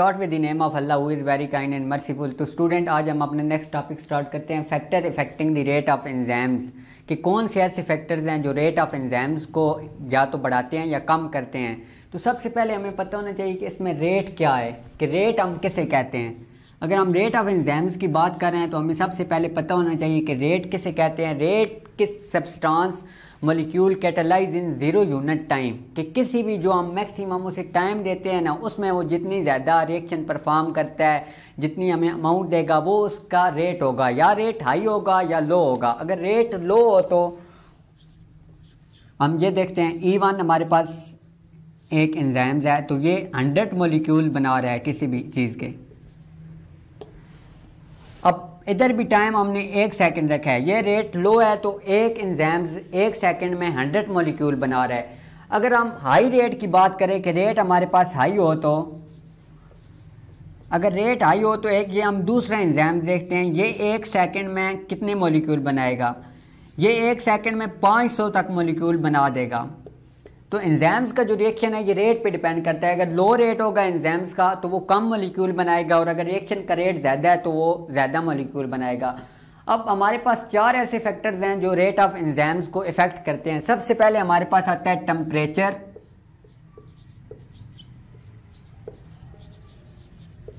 start with the name of Allah who is very kind and merciful तो student आज हम अपने नेक्स्ट टॉपिक स्टार्ट करते हैं factor affecting the rate of enzymes कि कौन से ऐसे फैक्टर्स हैं जो रेट ऑफ एंजाइम्स को या तो बढ़ाते हैं या कम करते हैं तो सबसे पहले हमें पता होना चाहिए कि इसमें रेट क्या है कि रेट हम किसे कहते हैं अगर हम रेट ऑफ एग्ज़ाम्स की बात कर रहे हैं तो हमें सबसे पहले पता होना चाहिए कि रेट किसे कहते हैं रेट किस substance molecule catalyse in zero unit time कि किसी भी जो हम मैक्सिमम उसे टाइम देते हैं ना उसमें वो जितनी ज़्यादा रिएक्शन परफॉर्म करता है जितनी हमें अमाउंट देगा वो उसका रेट होगा या रेट हाई होगा या लो होगा अगर रेट लो हो तो हम ये देखते हैं ई e वन हमारे पास एक एंजाइम्स है तो ये हंड्रेड मोलिक्यूल बना रहा है किसी भी चीज़ के अब इधर भी टाइम हमने एक सेकंड रखा है ये रेट लो है तो एक इंजैम्स एक सेकंड में हंड्रेड मोलिक्यूल बना रहा है अगर हम हाई रेट की बात करें कि रेट हमारे पास हाई हो तो अगर रेट हाई हो तो एक ये हम दूसरा इंजाम देखते हैं ये एक सेकंड में कितने मोलिक्यूल बनाएगा ये एक सेकंड में 500 तक मोलिक्यूल बना देगा तो एंजाम्स का जो रिएक्शन है ये रेट पे डिपेंड करता है अगर लो रेट होगा एंजाम्स का तो वो कम मोलिक्यूल बनाएगा और अगर रिएक्शन का रेट ज़्यादा है तो वो ज़्यादा मोलिक्यूल बनाएगा अब हमारे पास चार ऐसे फैक्टर्स हैं जो रेट ऑफ एंजाम्स को इफ़ेक्ट करते हैं सबसे पहले हमारे पास आता है टम्परेचर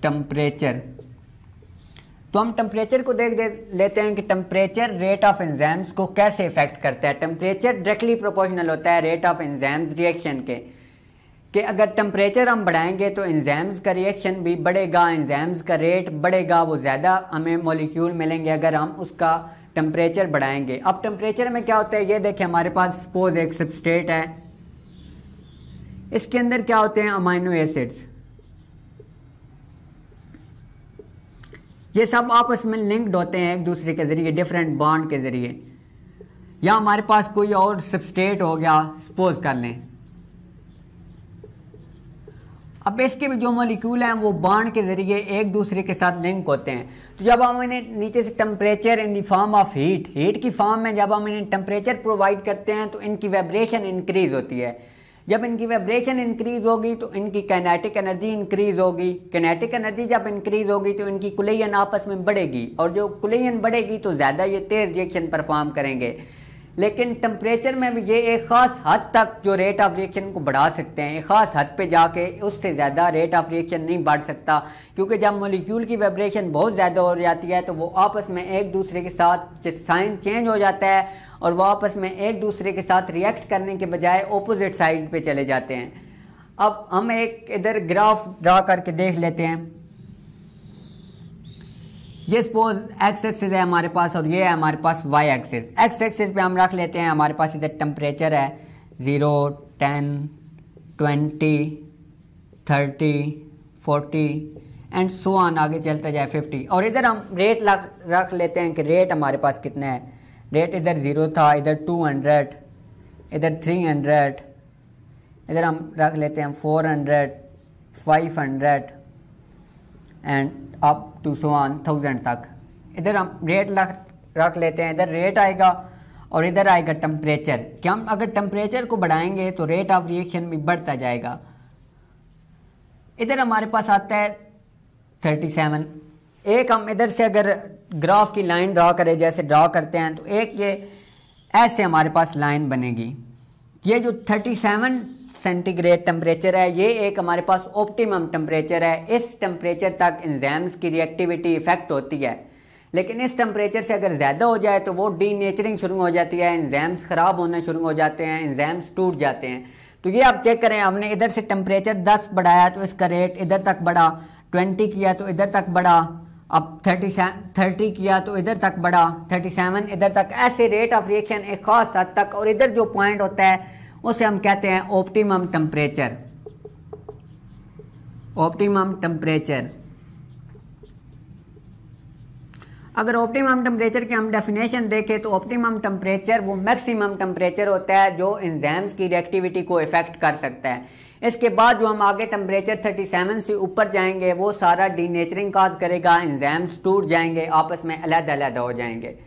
टम्परेचर तो हम टेम्परेचर को देख दे लेते हैं कि टेम्परेचर रेट ऑफ एंजाइम्स को कैसे इफेक्ट करता है टेम्परेचर डायरेक्टली प्रोपोर्शनल होता है रेट ऑफ एंजाइम्स रिएक्शन के कि अगर टेम्परेचर हम बढ़ाएंगे तो एंजाइम्स का रिएक्शन भी बढ़ेगा एंजाइम्स का रेट बढ़ेगा वो ज़्यादा हमें मोलिक्यूल मिलेंगे अगर हम उसका टेम्परेचर बढ़ाएंगे अब टेम्परेचर में क्या होता है ये देखें हमारे पास सपोज एक सबस्टेट है इसके अंदर क्या होते हैं अमाइनो एसिड्स ये सब आपस में लिंक्ड होते हैं एक दूसरे के ज़रिए डिफरेंट बॉन्ड के ज़रिए या हमारे पास कोई और सबस्टेट हो गया सपोज कर लें अब इसके भी जो मोलिक्यूल हैं वो बॉन्ड के ज़रिए एक दूसरे के साथ लिंक होते हैं तो जब हम इन्हें नीचे से temperature in the form of heat heat की फॉर्म में जब हम इन्हें टम्परेचर प्रोवाइड करते हैं तो इनकी वाइब्रेशन इंक्रीज़ होती है जब इनकी वाइब्रेशन इंक्रीज होगी तो इनकी कैनेटिक एनर्जी इंक्रीज होगी कैनेटिक एनर्जी जब इंक्रीज होगी तो इनकी कुलयन आपस में बढ़ेगी और जो कुलयन बढ़ेगी तो ज़्यादा ये तेज़ रिएक्शन परफॉर्म करेंगे लेकिन टम्परेचर में भी ये एक ख़ास हद तक जो रेट ऑफ रिएक्शन को बढ़ा सकते हैं एक ख़ास हद पे जाके उससे ज़्यादा रेट ऑफ रिएक्शन नहीं बढ़ सकता क्योंकि जब मोलिक्यूल की वाइब्रेशन बहुत ज़्यादा हो जाती है तो वो आपस में एक दूसरे के साथ साइन चेंज हो जाता है और वो आपस में एक दूसरे के साथ रिएक्ट करने के बजाय अपोजिट साइड पर चले जाते हैं अब हम एक इधर ग्राफ ड्रा करके देख लेते हैं ये सपोज एक्स एक्सेस है हमारे पास और ये है हमारे पास वाई एक्सेस एक्स एक्सेस पे हम रख लेते हैं हमारे पास इधर टम्परेचर है zero ten twenty thirty forty and so on आगे चलता जाए फिफ्टी और इधर हम रेट रख लेते हैं कि रेट हमारे पास कितने हैं रेट इधर ज़ीरो था इधर टू हंड्रेड इधर थ्री हंड्रेड इधर हम रख लेते हैं four hundred five hundred and up to so one thousand तक इधर हम रेट रख लेते हैं इधर रेट आएगा और इधर आएगा टम्परेचर कि हम अगर टम्परेचर को बढ़ाएंगे तो रेट ऑफ रिएक्शन भी बढ़ता जाएगा इधर हमारे पास आता है थर्टी सेवन एक हम इधर से अगर ग्राफ की लाइन ड्रा करें जैसे ड्रा करते हैं तो एक ये ऐसे हमारे पास लाइन बनेगी ये जो थर्टी सेवन सेंटीग्रेड टेम्परेचर है ये एक हमारे पास ऑप्टिमम टेम्परेचर है इस टेम्परेचर तक इन्ज़ैम्स की रिएक्टिविटी इफेक्ट होती है लेकिन इस टेम्परेचर से अगर ज़्यादा हो जाए तो वो डी नेचरिंग शुरू हो जाती है इन्ज़ैम्स ख़राब होने शुरू हो जाते हैं इन्जैम्स टूट जाते हैं तो ये आप चेक करें हमने इधर से टेम्परेचर दस बढ़ाया तो इसका रेट इधर तक बढ़ा ट्वेंटी किया तो इधर तक बढ़ा अब से थर्टी किया तो इधर तक बढ़ा थर्टी सेवन इधर तक ऐसे रेट ऑफ रिएक्शन एक खास हद तक और इधर जो पॉइंट होता है उसे हम कहते हैं ऑप्टिमम टेम्परेचर ऑप्टिमम टेम्परेचर अगर ऑप्टिमम टेम्परेचर की हम डेफिनेशन देखें तो ऑप्टिमम टेम्परेचर वो मैक्सिमम टेम्परेचर होता है जो इंजैम्स की रिएक्टिविटी को इफेक्ट कर सकता है इसके बाद जो हम आगे टेम्परेचर 37 से ऊपर जाएंगे वो सारा डी नेचरिंग काज करेगा इंजैम्स टूट जाएंगे आपस में अलहदा अलहदा हो जाएंगे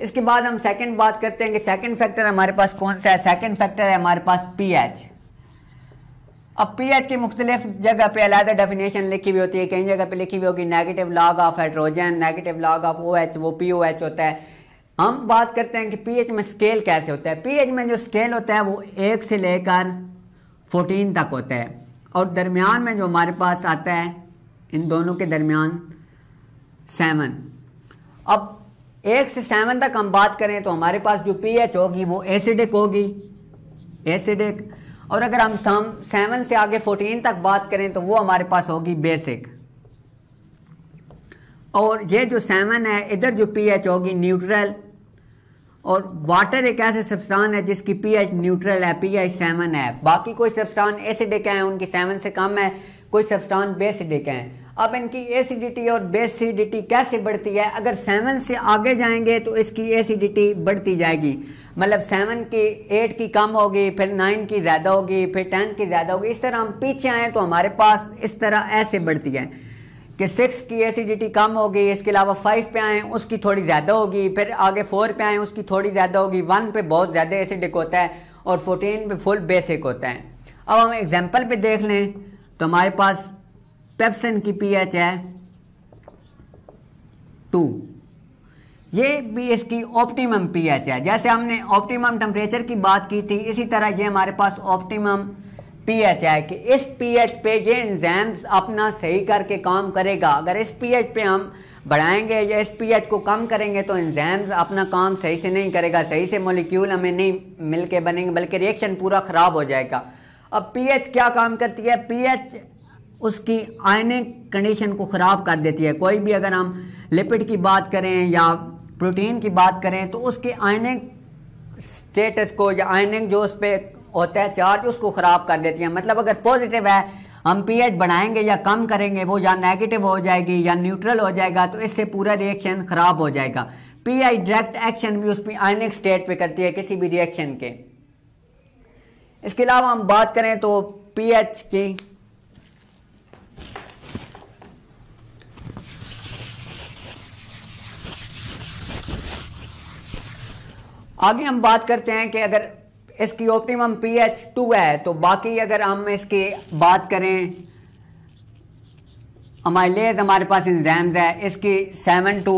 इसके बाद हम सेकंड बात करते हैं कि सेकंड फैक्टर हमारे पास कौन सा है सेकंड फैक्टर है हमारे पास पीएच अब पीएच की मुख्तलिफ जगह पे अलग डेफिनेशन लिखी हुई होती है कई जगह पे लिखी हुई होगी negative log of hydrogen negative log of O H वो पी ओ एच होता है हम बात करते हैं कि पीएच में स्केल कैसे होता है पीएच में जो स्केल होता है वो एक से लेकर फोर्टीन तक होता है और दरमियान में जो हमारे पास आता है इन दोनों के दरमियान सेवन अब एक से सेवन तक हम बात करें तो हमारे पास जो पीएच होगी वो एसिडिक होगी एसिडिक और अगर हम सम सेवन से आगे फोर्टीन तक बात करें तो वो हमारे पास होगी बेसिक और ये जो सेवन है इधर जो पीएच होगी न्यूट्रल और वाटर एक ऐसे सबस्टान है जिसकी पीएच न्यूट्रल है पीएच सेवन है बाकी कोई सबस्टान एसिडिक है उनकी सेवन से कम है कोई सबस्टान बेसिडिक है अब इनकी एसिडिटी और बेसिडिटी कैसे बढ़ती है अगर सेवन से आगे जाएंगे तो इसकी एसिडिटी बढ़ती जाएगी मतलब सेवन की एट की कम होगी फिर नाइन की ज़्यादा होगी फिर टेन की ज़्यादा होगी इस तरह हम पीछे आएँ तो हमारे पास इस तरह ऐसे बढ़ती है कि सिक्स की एसिडिटी कम होगी इसके अलावा फाइव पे आएँ उसकी थोड़ी ज़्यादा होगी फिर आगे फोर पे आएँ उसकी थोड़ी ज़्यादा होगी वन पे बहुत ज़्यादा एसिडिक होता है और फोर्टीन पे फुल बेसिक होता है अब हम एग्जाम्पल पे देख लें तो हमारे पास पेप्सिन की पीएच है टू ये भी इसकी ऑप्टिमम पीएच है जैसे हमने ऑप्टिमम टेम्परेचर की बात की थी इसी तरह ये हमारे पास ऑप्टिमम पीएच है कि इस पीएच पे ये इंजैम्स अपना सही करके काम करेगा अगर इस पीएच पे हम बढ़ाएंगे या इस पीएच को कम करेंगे तो इंजैम्स अपना काम सही से नहीं करेगा सही से मोलिक्यूल हमें नहीं मिलके बनेंगे बल्कि रिएक्शन पूरा ख़राब हो जाएगा अब पीएच क्या काम करती है पीएच उसकी आयनिक कंडीशन को ख़राब कर देती है कोई भी अगर हम लिपिड की बात करें या प्रोटीन की बात करें तो उसके आयनिक स्टेटस को या आयनिक जो उस पर होता है चार्ज उसको ख़राब कर देती है मतलब अगर पॉजिटिव है हम पीएच बढ़ाएंगे या कम करेंगे वो या नेगेटिव हो जाएगी या न्यूट्रल हो जाएगा तो इससे पूरा रिएक्शन ख़राब हो जाएगा पीआई डायरेक्ट एक्शन भी उस पर आयनिक स्टेट पे करती है किसी भी रिएक्शन के इसके अलावा हम बात करें तो एच की आगे हम बात करते हैं कि अगर इसकी ऑप्टिमम पीएच टू है तो बाकी अगर हम इसकी बात करें अमाइलेज तो हमारे पास इंजैम्स है इसकी सेवन टू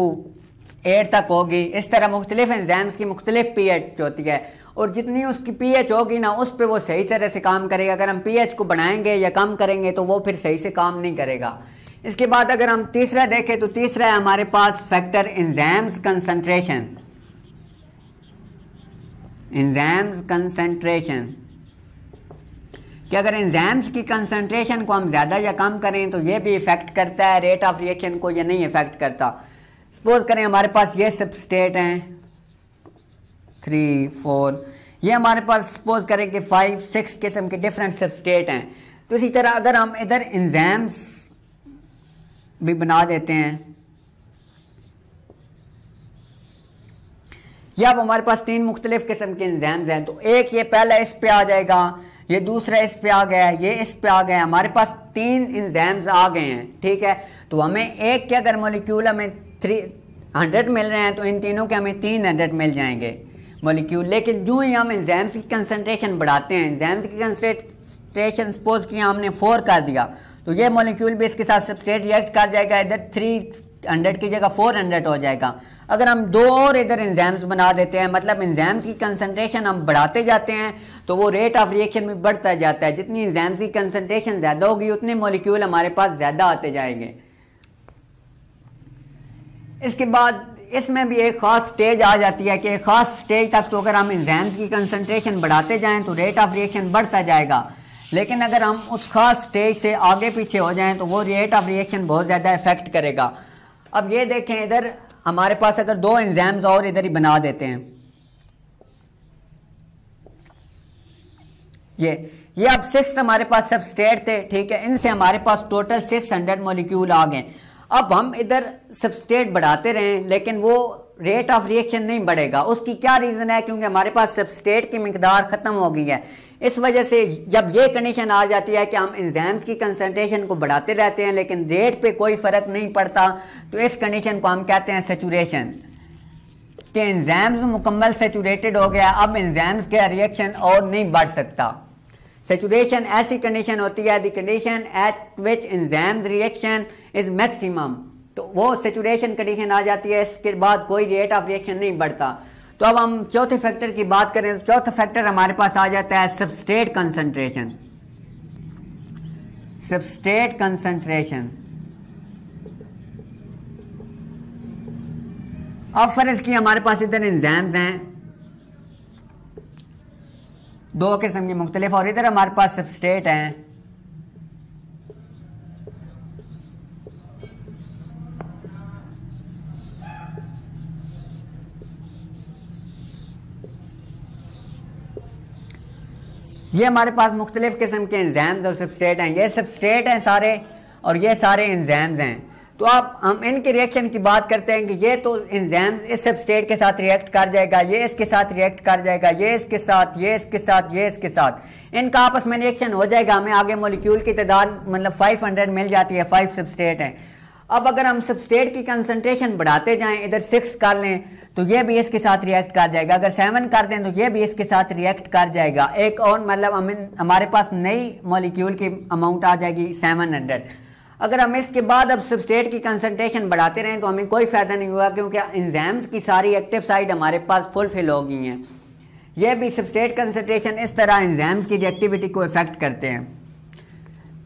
एट तक होगी इस तरह मुख्तलिफ इंजाम्स की मुख्तलिफ पी एच होती है और जितनी उसकी पी एच होगी ना उस पर वो सही तरह से काम करेगा अगर हम पी एच को बढ़ाएंगे या कम करेंगे तो वो फिर सही से काम नहीं करेगा इसके बाद अगर हम तीसरा देखें तो तीसरा है हमारे पास factor enzymes concentration enzymes concentration कि अगर इंजैम्स की कंसनट्रेशन को हम ज़्यादा या कम करें तो ये भी इफ़ेक्ट करता है रेट ऑफ रिएक्शन को या नहीं इफ़ेक्ट करता सपोज करें हमारे पास ये सब स्टेट हैं थ्री फोर ये हमारे पास सपोज करें कि फाइव सिक्स किस्म के डिफरेंट स्टेट हैं तो इसी तरह अगर हम इधर इंजाम्स भी बना देते हैं ये अब हमारे पास तीन मुख्तलिफ किस्म के इंजाम्स हैं तो एक ये पहला इस पे आ जाएगा ये दूसरा इस पे आ गया ये इस पे आ गया हमारे पास तीन इंजाम्स आ गए हैं ठीक है तो हमें एक के अगर मोलिक्यूल हमें थ्री हंड्रेड मिल रहे हैं तो इन तीनों के हमें तीन हंड्रेड मिल जाएंगे मोलिक्यूल लेकिन जो ही हम इंजाम्स की कंसनट्रेशन बढ़ाते हैं इंजाम्स की कंसनट्रेशन सपोज किया हमने फोर कर दिया तो ये मोलिक्यूल भी इसके साथ सबस्ट्रेट रिएक्ट कर जाएगा इधर थ्री हंड्रेड की जगह फोर हंड्रेड हो जाएगा अगर हम दो और इधर इंजैम्स बना देते हैं मतलब इंजैम्स की कंसनट्रेशन हम बढ़ाते जाते हैं तो वो रेट ऑफ रिएक्शन भी बढ़ता जाता है जितनी इंजैम्स की कंसनट्रेशन ज़्यादा होगी उतने मोलिक्यूल हमारे पास ज़्यादा आते जाएंगे इसके बाद इसमें भी एक ख़ास स्टेज आ जाती है कि एक ख़ास स्टेज तक तो अगर हम इंजैम्स की कंसनट्रेशन बढ़ाते जाएँ तो रेट ऑफ रिएक्शन बढ़ता जाएगा लेकिन अगर हम उस खास स्टेज से आगे पीछे हो जाएं तो वो रेट ऑफ रिएक्शन बहुत ज़्यादा इफेक्ट करेगा अब ये देखें इधर हमारे पास अगर दो एग्जाम्स और इधर ही बना देते हैं ये ये अब सिक्स हमारे पास सबस्टेट थे ठीक है इनसे हमारे पास टोटल सिक्स हंड्रेड मोलिक्यूल आ गए अब हम इधर सब स्टेट बढ़ाते रहे लेकिन वो रेट ऑफ रिएक्शन नहीं बढ़ेगा उसकी क्या रीज़न है क्योंकि हमारे पास सबस्टेट की मकदार ख़त्म हो गई है इस वजह से जब ये कंडीशन आ जाती है कि हम इंजैम्स की कंसंट्रेशन को बढ़ाते रहते हैं लेकिन रेट पे कोई फ़र्क नहीं पड़ता तो इस कंडीशन को हम कहते हैं सेचूरेशन कि इंजैम्स मुकम्मल सेचूरेटेड हो गया अब इंजैम्स का रिएक्शन और नहीं बढ़ सकता सेचूरेशन ऐसी कंडीशन होती है the condition at which enzymes reaction is maximum तो वो सेचुरेशन कंडीशन आ जाती है इसके बाद कोई रेट ऑफ रिएक्शन नहीं बढ़ता तो अब हम चौथे फैक्टर की बात करें तो चौथा फैक्टर हमारे पास आ जाता है सबस्टेट कंसंट्रेशन सबस्टेट कंसंट्रेशन अब फर्ज की हमारे पास इधर इंजाम हैं दो किस्म के मुख्तलिफ और इधर हमारे पास सबस्टेट हैं ये हमारे पास मुख्तलिफ़ किस्म के इंजाम और सबस्टेट हैं ये सबस्टेट हैं सारे और ये सारे इंजाम हैं तो आप हम इनके रिएक्शन की बात करते हैं कि ये तो इंजाम्स इस सबस्टेट के साथ रिएक्ट कर जाएगा ये इसके साथ रिएक्ट कर जाएगा ये इसके साथ ये इसके साथ ये इसके साथ इनका आपस में रिएक्शन हो जाएगा हमें आगे मोलिक्यूल की तादाद मतलब हंड्रेड मिल जाती है फाइव सबस्टेट हैं अब अगर हम सबस्टेट की कंसनट्रेशन बढ़ाते जाएं इधर सिक्स कर लें तो ये भी इसके साथ रिएक्ट कर जाएगा अगर सेवन कर दें तो ये भी इसके साथ रिएक्ट कर जाएगा एक और मतलब हमें हमारे पास नई मॉलिक्यूल की अमाउंट आ जाएगी सेवन हंड्रेड अगर हम इसके बाद अब सबस्टेट की कंसनट्रेशन बढ़ाते रहें तो हमें कोई फ़ायदा नहीं हुआ क्योंकि इंजैम्स की सारी एक्टिव साइड हमारे पास फुलफिल हो गई हैं यह भी सबस्टेट कंसनट्रेशन इस तरह इन्जैम्स की रिएक्टिविटी को इफेक्ट करते हैं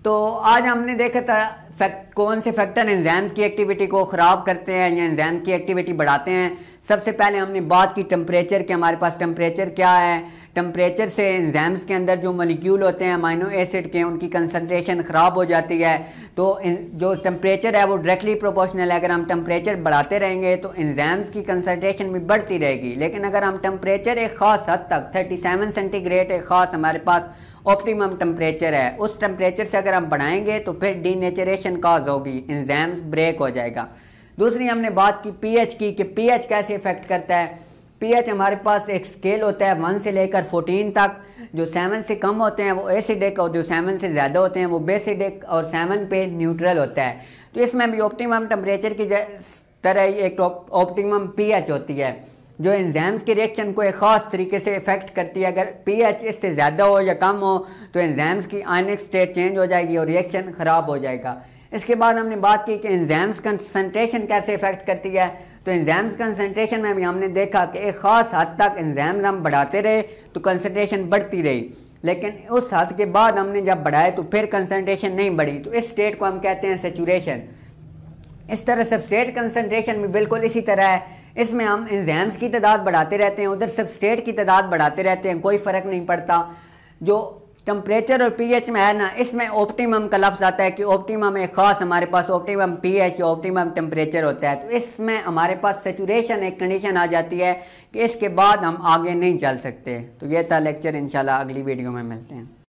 तो आज हमने देखा था फैक्ट कौन से फैक्टर एंजाइम्स की एक्टिविटी को ख़राब करते हैं या एंजाइम की एक्टिविटी बढ़ाते हैं सबसे पहले हमने बात की टम्परेचर के हमारे पास टम्परेचर क्या है टम्परेचर से एंजाम्स के अंदर जो मलिक्यूल होते हैं अमाइनो एसिड के उनकी कंसनट्रेशन ख़राब हो जाती है तो जो टम्परेचर है वो डायरेक्टली प्रोपोर्शनल है अगर हम टम्परेचर बढ़ाते रहेंगे तो एंजाम्स की कंसनट्रेशन भी बढ़ती रहेगी लेकिन अगर हम टम्परेचर एक ख़ास हद तक 37 सेंटीग्रेड एक ख़ास हमारे पास ऑप्टिमम टम्परेचर है उस टम्परेचर से अगर हम बढ़ाएंगे तो फिर डीनेचरेशन काज होगी एंजाम्स ब्रेक हो जाएगा दूसरी हमने बात की पीएच की कि पीएच कैसे इफेक्ट करता है पीएच हमारे पास एक स्केल होता है वन से लेकर फोर्टीन तक जो सेवन से कम होते हैं वो एसिडिक और जो सेवन से ज़्यादा होते हैं वो बेसिडिक और सेवन पे न्यूट्रल होता है तो इसमें भी ऑप्टिमम टेम्परेचर की तरह ही एक ऑप्टिमम पीएच होती है जो एंजाइम्स के रिएक्शन को एक ख़ास तरीके से इफेक्ट करती है अगर पीएच इससे ज़्यादा हो या कम हो तो एंजाइम्स की आयनिक स्टेट चेंज हो जाएगी और रिएक्शन ख़राब हो जाएगा इसके बाद हमने बात की कि एंजाइम्स कंसनट्रेशन कैसे इफेक्ट करती है तो एंजाम्स कंसनट्रेशन में भी हमने देखा कि एक ख़ास हद तक एंजाम्स हम बढ़ाते रहे तो कंसनट्रेशन बढ़ती रही लेकिन उस हद के बाद हमने जब बढ़ाए तो फिर कंसनट्रेशन नहीं बढ़ी तो इस स्टेट को हम कहते हैं सेचुरेशन इस तरह सबस्टेट कंसनट्रेशन भी बिल्कुल इसी तरह है इसमें हम एंजाम्स की तादाद बढ़ाते रहते हैं उधर सबस्टेट की तादाद बढ़ाते रहते हैं कोई फ़र्क नहीं पड़ता जो टम्परेचर और पीएच में है ना इसमें ऑप्टिमम का लफ्ज़ आता है कि ऑप्टिमम एक ख़ास हमारे पास ऑप्टिमम पीएच या ऑप्टिमम टम्परेचर होता है तो इसमें हमारे पास सेचुरेशन एक कंडीशन आ जाती है कि इसके बाद हम आगे नहीं चल सकते तो ये था लेक्चर इंशाल्लाह अगली वीडियो में मिलते हैं